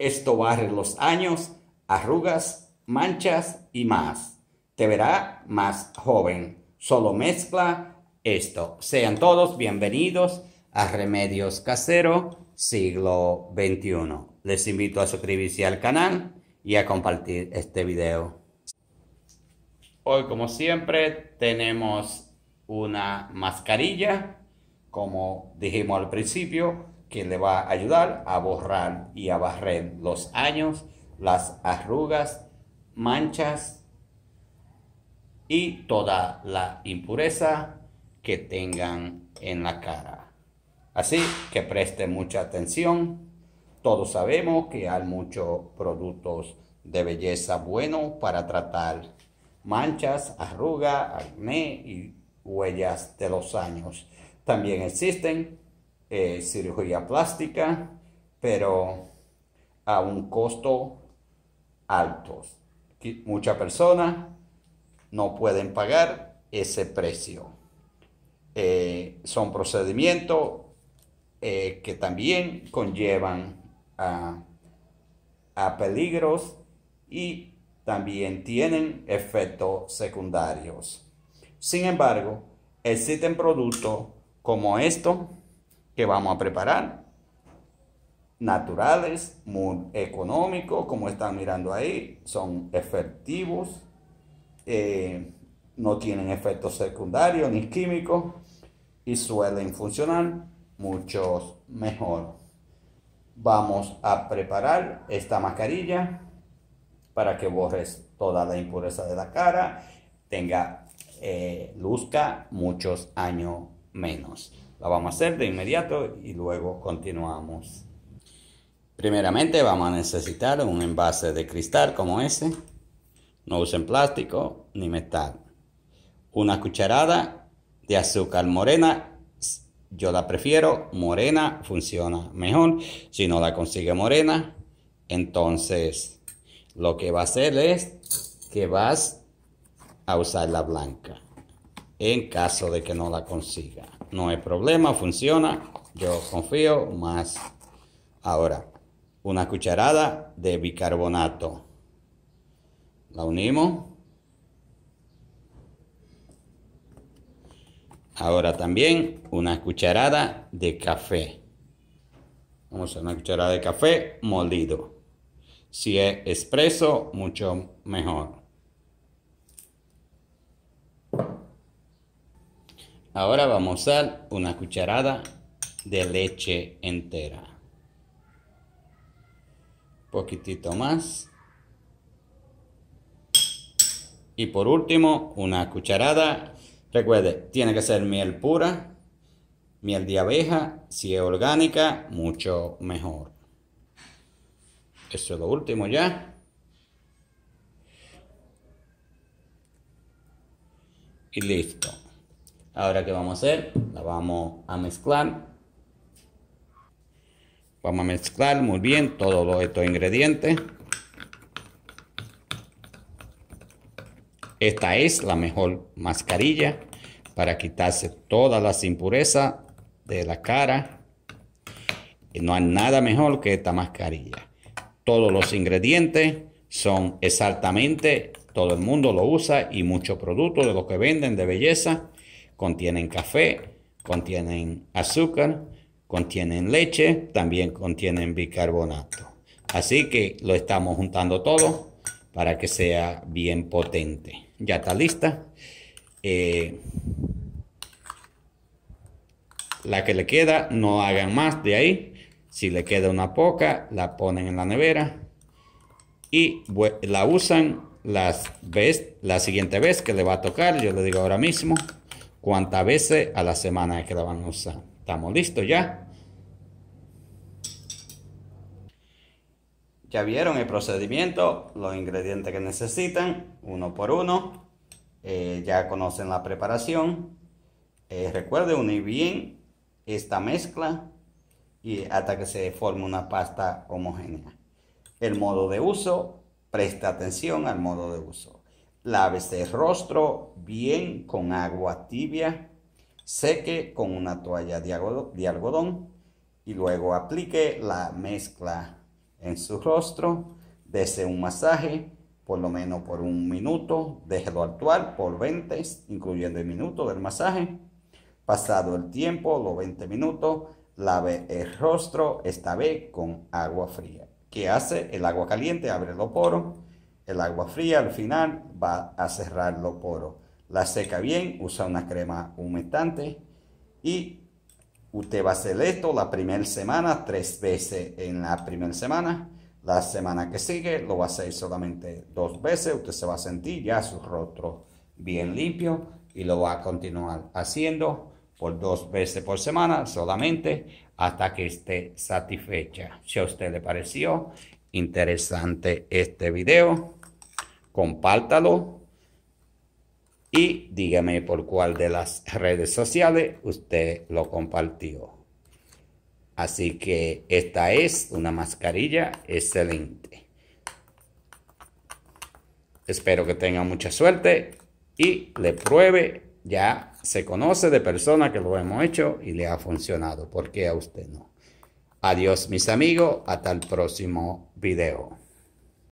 Esto barre los años, arrugas, manchas y más. Te verá más joven. Solo mezcla esto. Sean todos bienvenidos a Remedios Casero siglo XXI. Les invito a suscribirse al canal y a compartir este video. Hoy como siempre tenemos una mascarilla, como dijimos al principio, que le va a ayudar a borrar y a barrer los años, las arrugas, manchas y toda la impureza que tengan en la cara. Así que preste mucha atención. Todos sabemos que hay muchos productos de belleza buenos para tratar manchas, arrugas, acné y huellas de los años. También existen eh, cirugía plástica, pero a un costo alto. Muchas personas no pueden pagar ese precio. Eh, son procedimientos eh, que también conllevan a, peligros y también tienen efectos secundarios. Sin embargo, existen productos como esto que vamos a preparar, naturales, muy económicos, como están mirando ahí, son efectivos, eh, no tienen efectos secundarios ni químicos y suelen funcionar mucho mejor. Vamos a preparar esta mascarilla para que borres toda la impureza de la cara, tenga, eh, luzca muchos años menos. La vamos a hacer de inmediato y luego continuamos. Primeramente vamos a necesitar un envase de cristal como ese. No usen plástico ni metal. Una cucharada de azúcar morena. Yo la prefiero morena, funciona mejor. Si no la consigue morena, entonces lo que va a hacer es que vas a usar la blanca en caso de que no la consiga. No hay problema, funciona, yo confío más. Ahora, una cucharada de bicarbonato. La unimos. Ahora también una cucharada de café. Vamos a una cucharada de café molido. Si es expreso, mucho mejor. Ahora vamos a usar una cucharada de leche entera. Poquitito más. Y por último, una cucharada. Recuerde, tiene que ser miel pura, miel de abeja. Si es orgánica, mucho mejor. Eso es lo último ya. Y listo. Ahora, ¿qué vamos a hacer? La vamos a mezclar. Vamos a mezclar muy bien todos estos ingredientes. Esta es la mejor mascarilla para quitarse todas las impurezas de la cara. no hay nada mejor que esta mascarilla. Todos los ingredientes son exactamente, todo el mundo lo usa y muchos productos de los que venden de belleza contienen café, contienen azúcar, contienen leche, también contienen bicarbonato. Así que lo estamos juntando todo para que sea bien potente. Ya está lista. Eh, la que le queda, no hagan más de ahí. Si le queda una poca, la ponen en la nevera y la usan las la siguiente vez que le va a tocar. Yo le digo ahora mismo cuántas veces a la semana es que la van a usar. ¿Estamos listos ya? Ya vieron el procedimiento, los ingredientes que necesitan, uno por uno. Eh, ya conocen la preparación. Eh, recuerde unir bien esta mezcla y hasta que se forme una pasta homogénea. El modo de uso, presta atención al modo de uso. Lave el rostro bien con agua tibia, seque con una toalla de algodón y luego aplique la mezcla en su rostro. Dese un masaje por lo menos por un minuto, déjelo actuar por 20, incluyendo el minuto del masaje. Pasado el tiempo, los 20 minutos, lave el rostro, esta vez con agua fría. ¿Qué hace? El agua caliente abre los poros el agua fría al final va a cerrar los poros. La seca bien, usa una crema humectante y usted va a hacer esto la primera semana, tres veces en la primera semana. La semana que sigue lo va a hacer solamente dos veces. Usted se va a sentir ya su rostro bien limpio y lo va a continuar haciendo por dos veces por semana solamente hasta que esté satisfecha. Si a usted le pareció interesante este video, compártalo y dígame por cuál de las redes sociales usted lo compartió. Así que esta es una mascarilla excelente. Espero que tenga mucha suerte y le pruebe. Ya se conoce de personas que lo hemos hecho y le ha funcionado. ¿Por qué a usted no? Adiós mis amigos, hasta el próximo video.